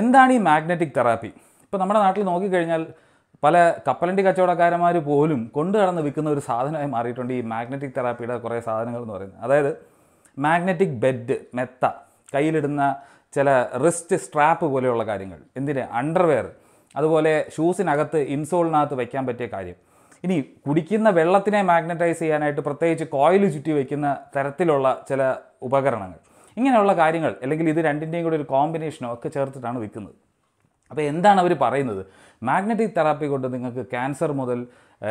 എന്താണ് ഈ magnetic therapy ഇപ്പോൾ നമ്മുടെ നാട്ടിൽ നോക്കിക്കഴിഞ്ഞാൽ പല കപ്പലണ്ടി കച്ചവടക്കാരന്മാർ പോലും കൊണ്ടു കടന്ന് വിൽക്കുന്ന ഒരു സാധനമായി മാറിയിട്ടുണ്ട് ഈ മാഗ്നറ്റിക് തെറാപ്പിയുടെ കുറേ സാധനങ്ങൾ എന്ന് പറയുന്നത് അതായത് മാഗ്നറ്റിക് ബെഡ് മെത്ത കയ്യിലിടുന്ന ചില റിസ്റ്റ് സ്ട്രാപ്പ് പോലെയുള്ള കാര്യങ്ങൾ എന്തിന് അണ്ടർവെയർ അതുപോലെ ഷൂസിനകത്ത് ഇൻസോളിനകത്ത് വയ്ക്കാൻ പറ്റിയ കാര്യം ഇനി കുടിക്കുന്ന വെള്ളത്തിനെ മാഗ്നറ്റൈസ് ചെയ്യാനായിട്ട് പ്രത്യേകിച്ച് കോയിൽ ചുറ്റി വയ്ക്കുന്ന തരത്തിലുള്ള ചില ഉപകരണങ്ങൾ ഇങ്ങനെയുള്ള കാര്യങ്ങൾ അല്ലെങ്കിൽ ഇത് രണ്ടിൻ്റെയും കൂടി ഒരു കോമ്പിനേഷനോ ഒക്കെ ചേർത്തിട്ടാണ് വിൽക്കുന്നത് അപ്പോൾ എന്താണ് അവർ പറയുന്നത് മാഗ്നറ്റിക് തെറാപ്പി കൊണ്ട് നിങ്ങൾക്ക് ക്യാൻസർ മുതൽ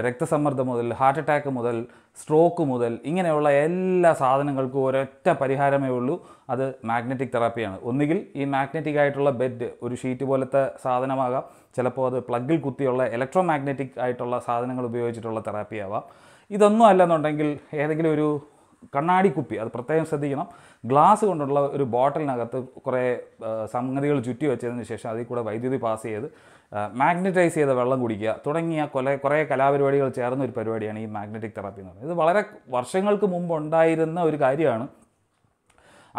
രക്തസമ്മർദ്ദം മുതൽ ഹാർട്ട് അറ്റാക്ക് മുതൽ സ്ട്രോക്ക് മുതൽ ഇങ്ങനെയുള്ള എല്ലാ സാധനങ്ങൾക്കും ഒരൊറ്റ പരിഹാരമേ ഉള്ളൂ അത് മാഗ്നറ്റിക് തെറാപ്പിയാണ് ഒന്നുകിൽ ഈ മാഗ്നറ്റിക് ആയിട്ടുള്ള ബെഡ് ഒരു ഷീറ്റ് പോലത്തെ സാധനമാകാം ചിലപ്പോൾ അത് പ്ലഗിൽ കുത്തിയുള്ള ഇലക്ട്രോ മാഗ്നറ്റിക് ആയിട്ടുള്ള സാധനങ്ങൾ ഉപയോഗിച്ചിട്ടുള്ള തെറാപ്പി ആവാം ഇതൊന്നും അല്ലെന്നുണ്ടെങ്കിൽ ഏതെങ്കിലും ഒരു കണ്ണാടി കുപ്പി അത് പ്രത്യേകം ശ്രദ്ധിക്കണം ഗ്ലാസ് കൊണ്ടുള്ള ഒരു ബോട്ടിലിനകത്ത് കുറേ സംഗതികൾ ചുറ്റി വെച്ചതിന് ശേഷം അതിൽ കൂടെ വൈദ്യുതി പാസ് ചെയ്ത് മാഗ്നറ്റൈസ് ചെയ്ത വെള്ളം കുടിക്കുക തുടങ്ങിയ കൊല കുറേ കലാപരിപാടികൾ ചേർന്ന ഒരു പരിപാടിയാണ് ഈ മാഗ്നറ്റിക് തെറാപ്പി എന്ന് പറയുന്നത് ഇത് വളരെ വർഷങ്ങൾക്ക് മുമ്പ് ഉണ്ടായിരുന്ന ഒരു കാര്യമാണ്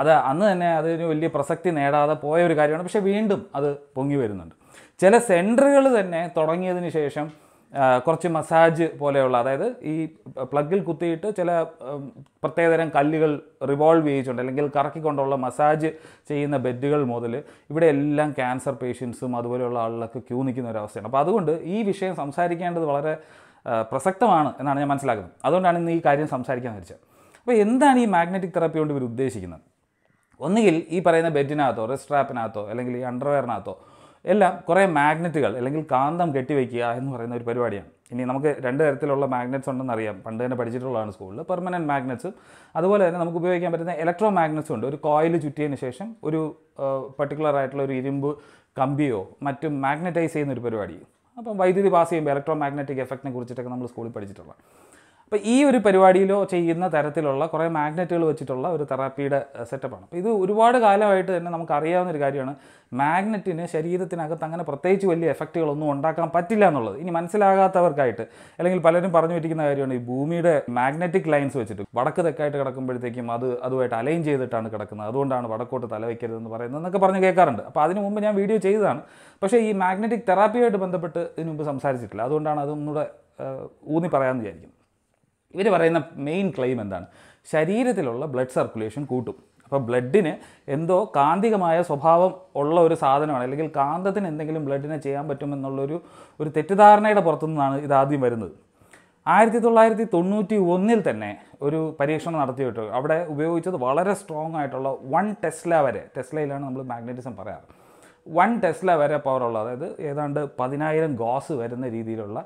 അത് അന്ന് തന്നെ അതിന് വലിയ പ്രസക്തി നേടാതെ പോയ ഒരു കാര്യമാണ് പക്ഷേ വീണ്ടും അത് പൊങ്ങി വരുന്നുണ്ട് ചില സെൻറ്ററുകൾ തന്നെ തുടങ്ങിയതിന് ശേഷം കുറച്ച് മസാജ് പോലെയുള്ള അതായത് ഈ പ്ലഗിൽ കുത്തിയിട്ട് ചില പ്രത്യേകതരം കല്ലുകൾ റിവോൾവ് ചെയ്യിച്ചുണ്ട് അല്ലെങ്കിൽ കറക്കിക്കൊണ്ടുള്ള മസാജ് ചെയ്യുന്ന ബെഡുകൾ മുതൽ ഇവിടെ എല്ലാം ക്യാൻസർ പേഷ്യൻസും അതുപോലെയുള്ള ആളുകളൊക്കെ ക്യൂ നിൽക്കുന്ന ഒരു അവസ്ഥയാണ് അപ്പോൾ അതുകൊണ്ട് ഈ വിഷയം സംസാരിക്കേണ്ടത് വളരെ പ്രസക്തമാണ് എന്നാണ് ഞാൻ മനസ്സിലാക്കുന്നത് അതുകൊണ്ടാണ് ഇന്ന് ഈ കാര്യം സംസാരിക്കാൻ വെച്ചത് അപ്പോൾ എന്താണ് ഈ മാഗ്നറ്റിക് തെറാപ്പി കൊണ്ട് ഇവർ ഉദ്ദേശിക്കുന്നത് ഒന്നുകിൽ ഈ പറയുന്ന ബെഡിനകത്തോ റെസ്റ്റ് സ്ട്രാപ്പിനകത്തോ അല്ലെങ്കിൽ ഈ അണ്ടർവെയറിനകത്തോ എല്ലാം കുറേ മാഗ്നറ്റുകൾ അല്ലെങ്കിൽ കാന്തം കെട്ടിവെക്കുക എന്ന് പറയുന്ന ഒരു പരിപാടിയാണ് ഇനി നമുക്ക് രണ്ട് തരത്തിലുള്ള മാഗ്നറ്റ്സ് ഉണ്ടെന്ന് അറിയാം പണ്ട് തന്നെ പഠിച്ചിട്ടുള്ളതാണ് സ്കൂളിൽ പെർമനൻറ്റ് മാഗ്നറ്റ്സ് അതുപോലെ തന്നെ നമുക്ക് ഉപയോഗിക്കാൻ പറ്റുന്ന ഇലക്ട്രോ മാഗ്നറ്റ്സ് ഉണ്ട് ഒരു കോയിൽ ചുറ്റിയതിന് ശേഷം ഒരു പർട്ടിക്കുലർ ആയിട്ടുള്ള ഒരു ഇരുമ്പ് കമ്പിയോ മറ്റും മാഗ്നറ്റൈസ് ചെയ്യുന്ന ഒരു പരിപാടി അപ്പം വൈദ്യുതി പാസ് ചെയ്യുമ്പോൾ ഇലക്ട്രോ മാഗ്നറ്റിക് എഫക്റ്റിനെ കുറിച്ചിട്ടൊക്കെ നമ്മൾ സ്കൂളിൽ പഠിച്ചിട്ടുള്ളത് അപ്പോൾ ഈ ഒരു പരിപാടിയിലോ ചെയ്യുന്ന തരത്തിലുള്ള കുറേ മാഗ്നറ്റുകൾ വെച്ചിട്ടുള്ള ഒരു തെറാപ്പിയുടെ സെറ്റപ്പാണ് അപ്പോൾ ഇത് ഒരുപാട് കാലമായിട്ട് തന്നെ നമുക്ക് അറിയാവുന്ന ഒരു കാര്യമാണ് മാഗ്നറ്റിന് ശരീരത്തിനകത്ത് അങ്ങനെ പ്രത്യേകിച്ച് വലിയ എഫക്റ്റുകളൊന്നും ഉണ്ടാക്കാൻ പറ്റില്ല എന്നുള്ളത് ഇനി മനസ്സിലാകാത്തവർക്കായിട്ട് അല്ലെങ്കിൽ പലരും പറഞ്ഞു വെച്ചിരിക്കുന്ന കാര്യമാണ് ഈ ഭൂമിയുടെ മാഗ്നറ്റിക് ലൈൻസ് വെച്ചിട്ട് വടക്ക് തെക്കായിട്ട് കിടക്കുമ്പോഴത്തേക്കും അത് അതുമായിട്ട് അലൈൻ ചെയ്തിട്ടാണ് കിടക്കുന്നത് അതുകൊണ്ടാണ് വടക്കോട്ട് തല പറയുന്നത് എന്നൊക്കെ പറഞ്ഞ് കേൾക്കാറുണ്ട് അപ്പോൾ അതിന് മുമ്പ് ഞാൻ വീഡിയോ ചെയ്തതാണ് പക്ഷേ ഈ മാഗ്നറ്റിക് തെറാപ്പിയുമായിട്ട് ബന്ധപ്പെട്ട് ഇതിനു മുമ്പ് സംസാരിച്ചിട്ടില്ല അതുകൊണ്ടാണ് അതൊന്നുകൂടെ ഊന്നി പറയാമെന്ന് വിചാരിക്കും ഇവർ പറയുന്ന മെയിൻ ക്ലെയിം എന്താണ് ശരീരത്തിലുള്ള ബ്ലഡ് സർക്കുലേഷൻ കൂട്ടും അപ്പോൾ ബ്ലഡിന് എന്തോ കാന്തികമായ സ്വഭാവം ഉള്ള ഒരു സാധനമാണ് അല്ലെങ്കിൽ കാന്തത്തിന് എന്തെങ്കിലും ബ്ലഡിനെ ചെയ്യാൻ പറ്റുമെന്നുള്ളൊരു ഒരു തെറ്റിദ്ധാരണയുടെ പുറത്തുനിന്നാണ് ഇത് ആദ്യം വരുന്നത് ആയിരത്തി തൊള്ളായിരത്തി തൊണ്ണൂറ്റി ഒന്നിൽ തന്നെ ഒരു പരീക്ഷണം നടത്തിയിട്ട് അവിടെ ഉപയോഗിച്ചത് വളരെ സ്ട്രോങ് ആയിട്ടുള്ള വൺ ടെസ്ല വരെ ടെസ്ലയിലാണ് നമ്മൾ മാഗ്നറ്റിസം പറയാറ് വൺ ടെസ്ല വരെ പവറുള്ള അതായത് ഏതാണ്ട് പതിനായിരം ഗോസ് വരുന്ന രീതിയിലുള്ള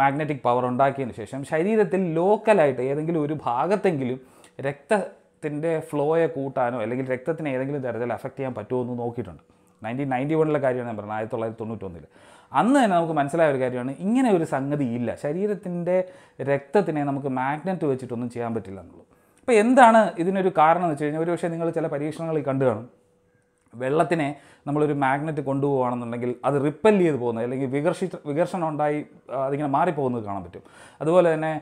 മാഗ്നറ്റിക് പവർ ഉണ്ടാക്കിയതിന് ശേഷം ശരീരത്തിൽ ലോക്കലായിട്ട് ഏതെങ്കിലും ഒരു ഭാഗത്തെങ്കിലും രക്തത്തിൻ്റെ ഫ്ലോയെ കൂട്ടാനോ അല്ലെങ്കിൽ രക്തത്തിന് ഏതെങ്കിലും തരത്തിൽ അഫക്റ്റ് ചെയ്യാൻ പറ്റുമോ എന്ന് നോക്കിയിട്ടുണ്ട് നയൻറ്റീൻ നയൻറ്റി വണ്ണിലെ കാര്യമാണ് ഞാൻ പറഞ്ഞത് ആയിരത്തി തൊള്ളായിരത്തി തൊണ്ണൂറ്റൊന്നിൽ അന്ന് തന്നെ നമുക്ക് മനസ്സിലായ ഒരു കാര്യമാണ് ഇങ്ങനെ ഒരു സംഗതി ഇല്ല ശരീരത്തിൻ്റെ രക്തത്തിനെ നമുക്ക് മാഗ്നറ്റ് വെച്ചിട്ടൊന്നും ചെയ്യാൻ പറ്റില്ല എന്നുള്ളൂ അപ്പോൾ എന്താണ് ഇതിനൊരു കാരണം എന്ന് വെച്ച് കഴിഞ്ഞാൽ ഒരുപക്ഷെ നിങ്ങൾ ചില പരീക്ഷണങ്ങളിൽ കണ്ടു കാണും വെള്ളത്തിനെ നമ്മളൊരു മാഗ്നറ്റ് കൊണ്ടുപോകുകയാണെന്നുണ്ടെങ്കിൽ അത് റിപ്പൽ ചെയ്ത് പോകുന്നത് അല്ലെങ്കിൽ വികർഷി വികർഷണം ഉണ്ടായി അതിങ്ങനെ മാറിപ്പോകുന്നത് കാണാൻ പറ്റും അതുപോലെ തന്നെ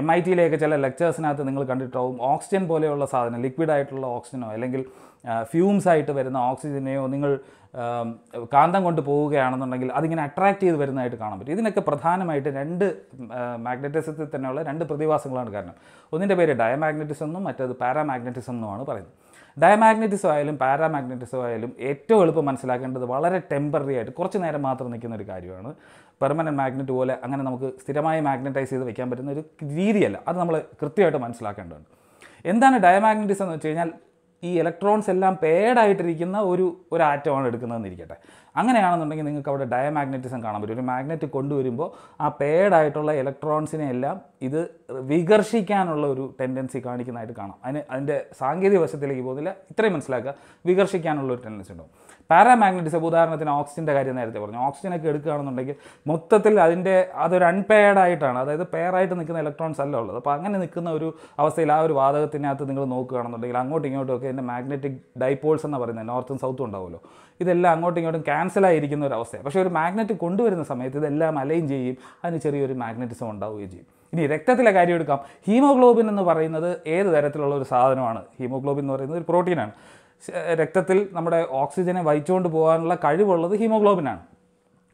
എം ഐ ടിയിലെയൊക്കെ ചില ലെക്ചേഴ്സിനകത്ത് നിങ്ങൾ കണ്ടിട്ടാവും ഓക്സിജൻ പോലെയുള്ള സാധനം ലിക്വിഡ് ആയിട്ടുള്ള ഓക്സിജനോ അല്ലെങ്കിൽ ഫ്യൂംസ് ആയിട്ട് വരുന്ന ഓക്സിജനെയോ നിങ്ങൾ കാന്തം കൊണ്ട് പോവുകയാണെന്നുണ്ടെങ്കിൽ അതിങ്ങനെ അട്രാക്റ്റ് ചെയ്ത് വരുന്നതായിട്ട് കാണാൻ പറ്റും ഇതിനൊക്കെ പ്രധാനമായിട്ട് രണ്ട് മാഗ്നറ്റിസത്തിൽ തന്നെയുള്ള രണ്ട് പ്രതിഭാസങ്ങളാണ് കാരണം ഒന്നിൻ്റെ പേര് ഡയമാഗ്നറ്റിസം എന്നും മറ്റേത് പാരാമാഗ്നറ്റിസം എന്നുമാണ് പറയുന്നത് ഡയമാഗ്നറ്റിസോ ആയാലും പാരാമാഗ്നറ്റിസോ ആയാലും ഏറ്റവും എളുപ്പം മനസ്സിലാക്കേണ്ടത് വളരെ ടെമ്പററി ആയിട്ട് കുറച്ച് നേരം മാത്രം നിൽക്കുന്ന ഒരു കാര്യമാണ് പെർമനൻറ്റ് മാഗ്നറ്റ് പോലെ അങ്ങനെ നമുക്ക് സ്ഥിരമായി മാഗ്നറ്റൈസ് ചെയ്ത് വെക്കാൻ പറ്റുന്ന ഒരു രീതിയല്ല അത് നമ്മൾ കൃത്യമായിട്ട് മനസ്സിലാക്കേണ്ടതുണ്ട് എന്താണ് ഡയമാഗ്നറ്റിസം എന്ന് വെച്ച് കഴിഞ്ഞാൽ ഈ ഇലക്ട്രോൺസ് എല്ലാം പേഡായിട്ടിരിക്കുന്ന ഒരു ഒരു ആറ്റമാണ് എടുക്കുന്നതെന്നിരിക്കട്ടെ അങ്ങനെയാണെന്നുണ്ടെങ്കിൽ നിങ്ങൾക്ക് അവിടെ ഡയമാഗ്നറ്റിസം കാണാൻ പറ്റും ഒരു മാഗ്നറ്റ് കൊണ്ടുവരുമ്പോൾ ആ പേഡായിട്ടുള്ള ഇലക്ട്രോൺസിനെ എല്ലാം ഇത് വികർഷിക്കാനുള്ള ഒരു ടെൻഡൻസി കാണിക്കുന്നതായിട്ട് കാണാം അതിന് അതിൻ്റെ സാങ്കേതിക വശത്തിലേക്ക് പോകുന്നില്ല ഇത്രയും മനസ്സിലാക്കുക വികർഷിക്കാനുള്ള ഒരു ടെൻഡൻസി ഉണ്ടാവും പാരാമാഗ്നറ്റിസം ഉദാഹരണത്തിന് ഓക്സിജൻ്റെ കാര്യം നേരത്തെ പറഞ്ഞു ഓക്സിജനൊക്കെ എടുക്കുകയാണെന്നുണ്ടെങ്കിൽ മൊത്തത്തിൽ അതിൻ്റെ അതൊരു അൺപെയർഡായിട്ടാണ് അതായത് പെയറായിട്ട് നിൽക്കുന്ന ഇലക്ട്രോൺസ് അല്ല ഉള്ളത് അപ്പോൾ അങ്ങനെ നിൽക്കുന്ന ഒരു അവസ്ഥയിൽ ആ ഒരു വാതകത്തിനകത്ത് നിങ്ങൾ നോക്കുകയാണെന്നുണ്ടെങ്കിൽ അങ്ങോട്ടും ഇങ്ങോട്ടും ഒക്കെ ഇതിൻ്റെ മാഗ്നറ്റിക് ഡൈപോൾസ് എന്ന് പറയുന്നത് നോർത്തും സൗത്തും ഉണ്ടാവുമല്ലോ ഇതെല്ലാം അങ്ങോട്ടും ഇങ്ങോട്ടും ക്യാൻസലായിരിക്കുന്ന ഒരു അവസ്ഥയാണ് പക്ഷേ ഒരു മാഗ്നറ്റ് കൊണ്ടുവരുന്ന സമയത്ത് ഇതെല്ലാം അലൈൻ ചെയ്യും അതിന് ചെറിയൊരു മാഗ്നറ്റിസം ഉണ്ടാവുകയും ചെയ്യും ഇനി രക്തത്തിലെ കാര്യം എടുക്കാം ഹീമോഗ്ലോബിൻ എന്ന് പറയുന്നത് ഏത് തരത്തിലുള്ള ഒരു സാധനമാണ് ഹീമോഗ്ലോബിൻ എന്ന് പറയുന്നത് ഒരു പ്രോട്ടീനാണ് രക്തത്തിൽ നമ്മുടെ ഓക്സിജനെ വഹിച്ചുകൊണ്ട് പോകാനുള്ള കഴിവുള്ളത് ഹീമോഗ്ലോബിനാണ്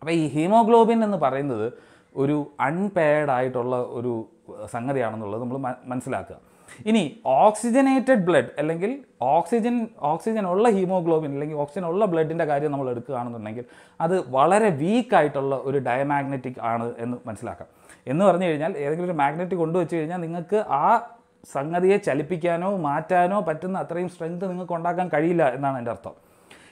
അപ്പോൾ ഈ ഹീമോഗ്ലോബിൻ എന്ന് പറയുന്നത് ഒരു അൺപെയർഡ് ആയിട്ടുള്ള ഒരു സംഗതിയാണെന്നുള്ളത് നമ്മൾ മനസ്സിലാക്കുക ഇനി ഓക്സിജനേറ്റഡ് ബ്ലഡ് അല്ലെങ്കിൽ ഓക്സിജൻ ഓക്സിജൻ ഉള്ള ഹീമോഗ്ലോബിൻ അല്ലെങ്കിൽ ഓക്സിജൻ ഉള്ള ബ്ലഡിൻ്റെ കാര്യം നമ്മൾ എടുക്കുകയാണെന്നുണ്ടെങ്കിൽ അത് വളരെ വീക്കായിട്ടുള്ള ഒരു ഡയമാഗ്നറ്റിക് ആണ് എന്ന് മനസ്സിലാക്കാം എന്ന് പറഞ്ഞു കഴിഞ്ഞാൽ ഏതെങ്കിലും ഒരു മാഗ്നറ്റിക് കൊണ്ടുവച്ച് കഴിഞ്ഞാൽ നിങ്ങൾക്ക് ആ സംഗതിയെ ചലിപ്പിക്കാനോ മാറ്റാനോ പറ്റുന്ന അത്രയും സ്ട്രെങ്ത് നിങ്ങൾക്ക് ഉണ്ടാക്കാൻ കഴിയില്ല എന്നാണ് എൻ്റെ അർത്ഥം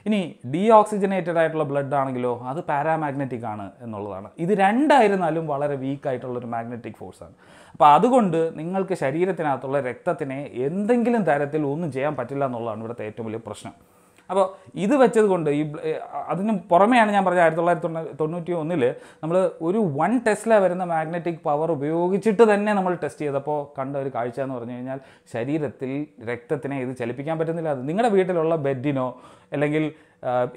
ഇനി ഡീ ഓക്സിജനേറ്റഡ് ആയിട്ടുള്ള ബ്ലഡ് ആണെങ്കിലോ അത് പാരാമാഗ്നറ്റിക് ആണ് എന്നുള്ളതാണ് ഇത് രണ്ടായിരുന്നാലും വളരെ വീക്ക് ആയിട്ടുള്ള ഒരു മാഗ്നറ്റിക് ഫോഴ്സാണ് അപ്പോൾ അതുകൊണ്ട് നിങ്ങൾക്ക് ശരീരത്തിനകത്തുള്ള രക്തത്തിനെ എന്തെങ്കിലും തരത്തിൽ ഒന്നും ചെയ്യാൻ പറ്റില്ല എന്നുള്ളതാണ് ഇവിടുത്തെ ഏറ്റവും വലിയ പ്രശ്നം അപ്പോൾ ഇത് വെച്ചത് കൊണ്ട് ഈ അതിന് പുറമെയാണ് ഞാൻ പറഞ്ഞത് ആയിരത്തി തൊള്ളായിരത്തി തൊണ്ണൂറ്റി ഒന്നിൽ നമ്മൾ ഒരു വൺ ടെസ്റ്റിലെ വരുന്ന മാഗ്നറ്റിക് പവർ ഉപയോഗിച്ചിട്ട് തന്നെ നമ്മൾ ടെസ്റ്റ് ചെയ്തപ്പോൾ കണ്ട ഒരു കാഴ്ച എന്ന് പറഞ്ഞു കഴിഞ്ഞാൽ ശരീരത്തിൽ രക്തത്തിനെ ഇത് ചലിപ്പിക്കാൻ പറ്റുന്നില്ല അത് നിങ്ങളുടെ വീട്ടിലുള്ള ബെഡിനോ അല്ലെങ്കിൽ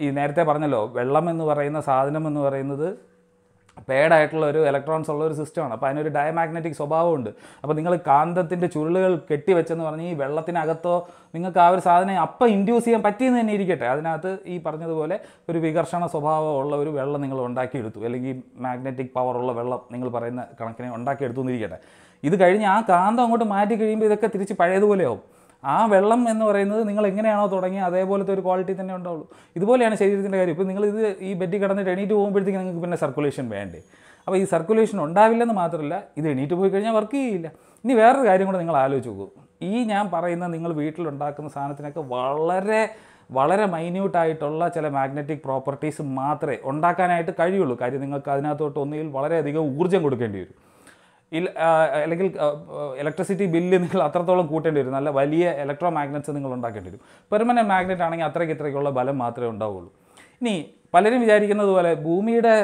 ഈ നേരത്തെ പറഞ്ഞല്ലോ വെള്ളം എന്ന് പറയുന്ന സാധനം എന്ന് പറയുന്നത് പേഡായിട്ടുള്ള ആയിട്ടുള്ള ഒരു ഇലക്ട്രോൺസ് ഉള്ള ഒരു സിസ്റ്റമാണ് അപ്പോൾ അതിനൊരു ഡയമാഗ്നറ്റിക് സ്വഭാവമുണ്ട് അപ്പോൾ നിങ്ങൾ കാന്തത്തിൻ്റെ ചുരുളുകൾ കെട്ടിവെച്ചെന്ന് പറഞ്ഞ് ഈ വെള്ളത്തിനകത്തോ നിങ്ങൾക്ക് ആ ഒരു സാധനം അപ്പം ഇൻഡ്യൂസ് ചെയ്യാൻ പറ്റിയെന്ന് തന്നെ ഇരിക്കട്ടെ അതിനകത്ത് ഈ പറഞ്ഞതുപോലെ ഒരു വികർഷണ സ്വഭാവമുള്ള ഒരു വെള്ളം നിങ്ങൾ ഉണ്ടാക്കിയെടുത്തു അല്ലെങ്കിൽ മാഗ്നറ്റിക് പവറുള്ള വെള്ളം നിങ്ങൾ പറയുന്ന കണക്കിനെ ഉണ്ടാക്കിയെടുത്തു എന്നിരിക്കട്ടെ ഇത് കഴിഞ്ഞ് ആ കാന്തം അങ്ങോട്ട് മാറ്റി കഴിയുമ്പോൾ ഇതൊക്കെ തിരിച്ച് പഴയതുപോലെയാവും ആ വെള്ളം എന്ന് പറയുന്നത് നിങ്ങൾ എങ്ങനെയാണോ തുടങ്ങി അതേപോലത്തെ ഒരു ക്വാളിറ്റി തന്നെ ഉണ്ടാവുള്ളൂ ഇതുപോലെയാണ് ശരീരത്തിൻ്റെ കാര്യം ഇപ്പോൾ നിങ്ങൾ ഇത് ഈ ബെഡ് കിടന്നിട്ട് എണീറ്റ് പോകുമ്പോഴത്തേക്ക് നിങ്ങൾക്ക് പിന്നെ സർക്കുലേഷൻ വേണ്ടേ അപ്പോൾ ഈ സർക്കുലേഷൻ ഉണ്ടാവില്ലെന്ന് മാത്രമല്ല ഇത് എണീറ്റ് പോയി കഴിഞ്ഞാൽ വർക്ക് ചെയ്യില്ല ഇനി വേറൊരു കാര്യം കൂടെ നിങ്ങൾ ആലോചിച്ച് നോക്കൂ ഈ ഞാൻ പറയുന്ന നിങ്ങൾ വീട്ടിലുണ്ടാക്കുന്ന സാധനത്തിനൊക്കെ വളരെ വളരെ മൈന്യൂട്ടായിട്ടുള്ള ചില മാഗ്നറ്റിക് പ്രോപ്പർട്ടീസ് മാത്രമേ ഉണ്ടാക്കാനായിട്ട് കഴിയുള്ളൂ കാര്യം നിങ്ങൾക്ക് അതിനകത്തോട്ട് ഒന്നുകിൽ വളരെയധികം ഊർജ്ജം കൊടുക്കേണ്ടി വരും അല്ലെങ്കിൽ ഇലക്ട്രിസിറ്റി ബില്ല് നിങ്ങൾ അത്രത്തോളം കൂട്ടേണ്ടി വരും നല്ല വലിയ ഇലക്ട്രോ മാഗ്നറ്റ്സ് നിങ്ങൾ ഉണ്ടാക്കേണ്ടി വരും പെർമനൻറ്റ് മാഗ്നറ്റ് ആണെങ്കിൽ അത്രയ്ക്ക് ഇത്രയ്ക്കുള്ള ബലം മാത്രമേ ഉണ്ടാവുള്ളൂ ഇനി പലരും വിചാരിക്കുന്നത് പോലെ ഭൂമിയുടെ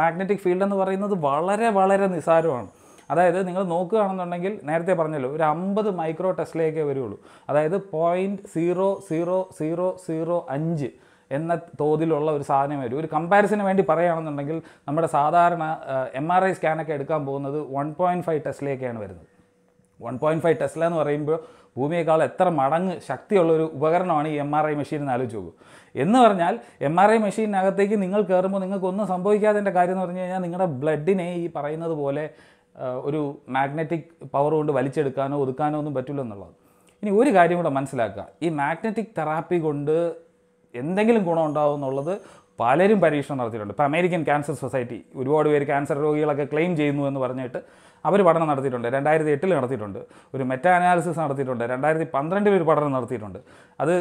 മാഗ്നറ്റിക് ഫീൽഡ് എന്ന് പറയുന്നത് വളരെ വളരെ നിസാരമാണ് അതായത് നിങ്ങൾ നോക്കുകയാണെന്നുണ്ടെങ്കിൽ നേരത്തെ പറഞ്ഞല്ലോ ഒരു അമ്പത് മൈക്രോ ടെസ്റ്റിലേക്കേ വരുള്ളൂ അതായത് point zero zero zero zero അഞ്ച് എന്ന തോതിലുള്ള ഒരു സാധനം വരും ഒരു കമ്പാരിസന് വേണ്ടി പറയുകയാണെന്നുണ്ടെങ്കിൽ നമ്മുടെ സാധാരണ എം ആർ ഐ സ്കാനൊക്കെ എടുക്കാൻ പോകുന്നത് വൺ പോയിൻറ്റ് ഫൈവ് ടെസ്റ്റിലേക്കാണ് വരുന്നത് വൺ പോയിൻറ്റ് ഫൈവ് ടെസ്ല എന്ന് പറയുമ്പോൾ ഭൂമിയേക്കാൾ എത്ര മടങ്ങ് ശക്തിയുള്ള ഒരു ഉപകരണമാണ് ഈ എം ആർ ഐ മെഷീൻ എന്ന് ആലോചിച്ച് നോക്കൂ എന്ന് പറഞ്ഞാൽ എം ആർ ഐ മെഷീനകത്തേക്ക് നിങ്ങൾ കയറുമ്പോൾ നിങ്ങൾക്ക് ഒന്നും സംഭവിക്കാത്തതിൻ്റെ കാര്യം എന്ന് പറഞ്ഞു കഴിഞ്ഞാൽ നിങ്ങളുടെ ബ്ലഡിനെ ഈ പറയുന്നത് പോലെ ഒരു മാഗ്നറ്റിക് പവർ കൊണ്ട് വലിച്ചെടുക്കാനോ ഒതുക്കാനോ ഒന്നും പറ്റില്ല എന്നുള്ളത് ഇനി ഒരു കാര്യം കൂടെ മനസ്സിലാക്കുക ഈ മാഗ്നറ്റിക് തെറാപ്പി കൊണ്ട് എന്തെങ്കിലും ഗുണം ഉണ്ടാവും എന്നുള്ളത് പലരും പരീക്ഷണം നടത്തിയിട്ടുണ്ട് ഇപ്പോൾ അമേരിക്കൻ ക്യാൻസർ സൊസൈറ്റി ഒരുപാട് പേര് ക്യാൻസർ രോഗികളൊക്കെ ക്ലെയിം ചെയ്യുന്നു എന്ന് പറഞ്ഞിട്ട് അവർ പഠനം നടത്തിയിട്ടുണ്ട് രണ്ടായിരത്തി എട്ടിൽ നടത്തിയിട്ടുണ്ട് ഒരു മെറ്റാ അനാലിസിസ് നടത്തിയിട്ടുണ്ട് രണ്ടായിരത്തി പന്ത്രണ്ടിൽ ഒരു പഠനം നടത്തിയിട്ടുണ്ട് അത്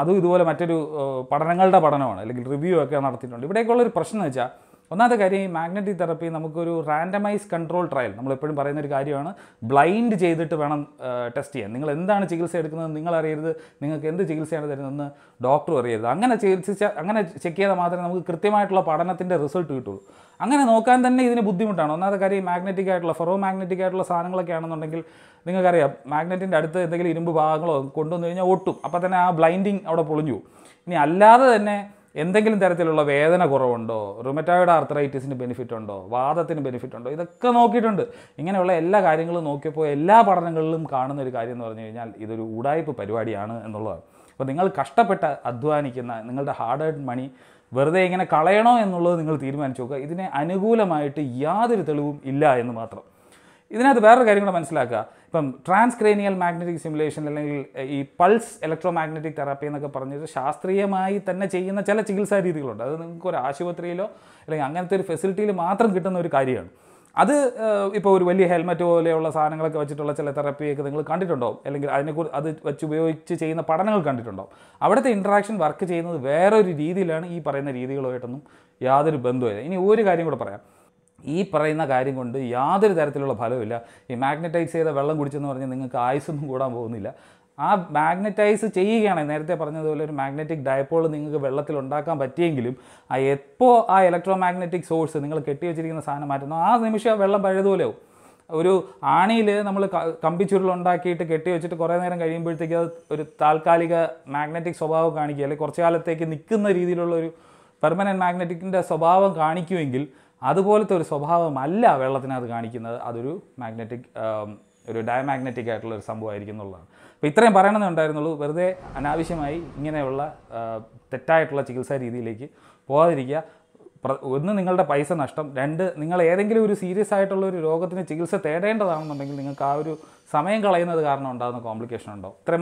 അതും ഇതുപോലെ മറ്റൊരു പഠനങ്ങളുടെ പഠനമാണ് അല്ലെങ്കിൽ റിവ്യൂ ഒക്കെ നടത്തിയിട്ടുണ്ട് ഇവിടേക്കുള്ളൊരു പ്രശ്നം എന്ന് വെച്ചാൽ ഒന്നാമത്തെ കാര്യം ഈ മാഗ്നറ്റിക് തെറപ്പി നമുക്കൊരു റാൻഡമൈസ് കൺട്രോൾ ട്രയൽ നമ്മൾ എപ്പോഴും പറയുന്ന ഒരു കാര്യമാണ് ബ്ലൈൻഡ് ചെയ്തിട്ട് വേണം ടെസ്റ്റ് ചെയ്യാൻ നിങ്ങൾ എന്താണ് ചികിത്സ എടുക്കുന്നത് നിങ്ങൾ അറിയരുത് നിങ്ങൾക്ക് എന്ത് ചികിത്സയാണ് തരുന്നതെന്ന് ഡോക്ടറും അറിയരുത് അങ്ങനെ ചികിത്സിച്ച അങ്ങനെ ചെക്ക് ചെയ്താൽ മാത്രമേ നമുക്ക് കൃത്യമായിട്ടുള്ള പഠനത്തിൻ്റെ റിസൾട്ട് കിട്ടുള്ളൂ അങ്ങനെ നോക്കാൻ തന്നെ ഇതിന് ബുദ്ധിമുട്ടാണ് ഒന്നാമത്തെ കാര്യം മാഗ്നറ്റിക് ആയിട്ടുള്ള ഫെറോ മാഗ്നറ്റിക് ആയിട്ടുള്ള സാധനങ്ങളൊക്കെ ആണെന്നുണ്ടെങ്കിൽ നിങ്ങൾക്കറിയാം മാഗ്നറ്റിൻ്റെ അടുത്ത് എന്തെങ്കിലും ഇരുമ്പ് ഭാഗങ്ങളോ കൊണ്ടുവന്നു കഴിഞ്ഞാൽ ഒട്ടും അപ്പോൾ തന്നെ ആ ബ്ലൈൻഡിങ് അവിടെ പൊളിഞ്ഞു ഇനി അല്ലാതെ തന്നെ എന്തെങ്കിലും തരത്തിലുള്ള വേദന കുറവുണ്ടോ റുമറ്റോയിഡ് ആർത്രൈറ്റിസിന് ബെനിഫിറ്റ് ഉണ്ടോ വാദത്തിന് ബെനിഫിറ്റ് ഉണ്ടോ ഇതൊക്കെ നോക്കിയിട്ടുണ്ട് ഇങ്ങനെയുള്ള എല്ലാ കാര്യങ്ങളും നോക്കിയപ്പോൾ എല്ലാ പഠനങ്ങളിലും കാണുന്ന ഒരു കാര്യം എന്ന് പറഞ്ഞു കഴിഞ്ഞാൽ ഇതൊരു ഉടായ്പ പരിപാടിയാണ് എന്നുള്ളതാണ് അപ്പോൾ നിങ്ങൾ കഷ്ടപ്പെട്ട് അധ്വാനിക്കുന്ന നിങ്ങളുടെ ഹാർഡ് ഏർഡ് മണി വെറുതെ ഇങ്ങനെ കളയണോ എന്നുള്ളത് നിങ്ങൾ തീരുമാനിച്ചു നോക്കുക ഇതിനെ അനുകൂലമായിട്ട് യാതൊരു തെളിവും ഇല്ല എന്ന് മാത്രം ഇതിനകത്ത് വേറൊരു കാര്യം കൂടെ മനസ്സിലാക്കുക ഇപ്പം ട്രാൻസ്ക്രേനിയൽ മാഗ്നറ്റിക് സിമുലേഷൻ അല്ലെങ്കിൽ ഈ പൾസ് ഇലക്ട്രോ മാഗ്നറ്റിക് തെറാപ്പി എന്നൊക്കെ പറഞ്ഞിട്ട് ശാസ്ത്രീയമായി തന്നെ ചെയ്യുന്ന ചില ചികിത്സാ രീതികളുണ്ട് അത് നിങ്ങൾക്ക് ഒരു ആശുപത്രിയിലോ അല്ലെങ്കിൽ അങ്ങനത്തെ ഒരു ഫെസിലിറ്റിയിൽ മാത്രം കിട്ടുന്ന ഒരു കാര്യമാണ് അത് ഇപ്പോൾ ഒരു വലിയ ഹെൽമറ്റ് പോലെയുള്ള സാധനങ്ങളൊക്കെ വെച്ചിട്ടുള്ള ചില തെറാപ്പിയൊക്കെ നിങ്ങൾ കണ്ടിട്ടുണ്ടാവും അല്ലെങ്കിൽ അതിനെക്കുറിച്ച് അത് വെച്ച് ഉപയോഗിച്ച് ചെയ്യുന്ന പഠനങ്ങൾ കണ്ടിട്ടുണ്ടാവും അവിടുത്തെ ഇൻട്രാക്ഷൻ വർക്ക് ചെയ്യുന്നത് വേറൊരു രീതിയിലാണ് ഈ പറയുന്ന രീതികളുമായിട്ടൊന്നും യാതൊരു ബന്ധമില്ല ഇനി ഒരു കാര്യം കൂടെ പറയാം ഈ പറയുന്ന കാര്യം കൊണ്ട് യാതൊരു തരത്തിലുള്ള ഫലവുമില്ല ഈ മാഗ്നറ്റൈസ് ചെയ്ത വെള്ളം കുടിച്ചെന്ന് പറഞ്ഞാൽ നിങ്ങൾക്ക് ആയുസൊന്നും കൂടാൻ പോകുന്നില്ല ആ മാഗ്നറ്റൈസ് ചെയ്യുകയാണെങ്കിൽ നേരത്തെ പറഞ്ഞതുപോലെ ഒരു മാഗ്നറ്റിക് ഡയപ്പോൾ നിങ്ങൾക്ക് വെള്ളത്തിൽ ഉണ്ടാക്കാൻ പറ്റിയെങ്കിലും ആ എപ്പോൾ ആ ഇലക്ട്രോ മാഗ്നറ്റിക് സോഴ്സ് നിങ്ങൾ കെട്ടി വെച്ചിരിക്കുന്ന സാധനം മാറ്റുന്നു ആ നിമിഷം ആ വെള്ളം പഴയതുപോലെയാവും ഒരു ആണിയിൽ നമ്മൾ കമ്പിച്ചുരുളുണ്ടാക്കിയിട്ട് കെട്ടി വെച്ചിട്ട് കുറേ നേരം കഴിയുമ്പോഴത്തേക്ക് അത് ഒരു താൽക്കാലിക മാഗ്നറ്റിക് സ്വഭാവം കാണിക്കുക അല്ലെങ്കിൽ കുറച്ച് കാലത്തേക്ക് നിൽക്കുന്ന രീതിയിലുള്ള ഒരു പെർമനൻറ്റ് മാഗ്നറ്റിക്കിൻ്റെ സ്വഭാവം കാണിക്കുമെങ്കിൽ അതുപോലത്തെ ഒരു സ്വഭാവമല്ല വെള്ളത്തിനകത്ത് കാണിക്കുന്നത് അതൊരു മാഗ്നറ്റിക് ഒരു ഡയമാഗ്നറ്റിക് ആയിട്ടുള്ള ഒരു സംഭവമായിരിക്കും എന്നുള്ളതാണ് അപ്പോൾ ഇത്രയും പറയണമെന്നേ ഉണ്ടായിരുന്നുള്ളൂ വെറുതെ അനാവശ്യമായി ഇങ്ങനെയുള്ള തെറ്റായിട്ടുള്ള ചികിത്സാ രീതിയിലേക്ക് പോകാതിരിക്കുക ഒന്ന് നിങ്ങളുടെ പൈസ നഷ്ടം രണ്ട് നിങ്ങൾ ഏതെങ്കിലും ഒരു സീരിയസ് ആയിട്ടുള്ള ഒരു രോഗത്തിന് ചികിത്സ തേടേണ്ടതാണെന്നുണ്ടെങ്കിൽ നിങ്ങൾക്ക് ആ ഒരു സമയം കളയുന്നത് കാരണം ഉണ്ടാകുന്ന കോംപ്ലിക്കേഷൻ ഉണ്ടോ ഇത്രയും